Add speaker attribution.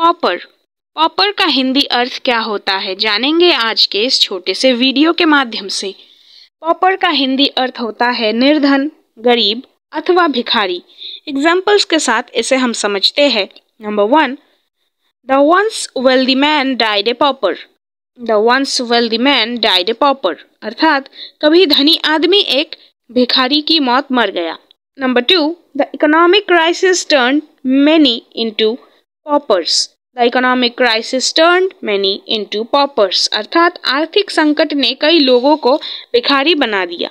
Speaker 1: popper popper का हिंदी अर्थ क्या होता है जानेंगे आज के इस छोटे से वीडियो के माध्यम से पॉपर का हिंदी अर्थ होता है निर्धन गरीब अथवा भिखारी एग्जाम्पल्स के साथ इसे हम समझते हैं number one the once wealthy man died a pauper the once wealthy man died a pauper अर्थात कभी धनी आदमी एक भिखारी की मौत मर गया number two the economic crisis turn many into paupers the economic crisis turn many into paupers अर्थात आर्थिक संकट ने कई लोगों को भिखारी बना दिया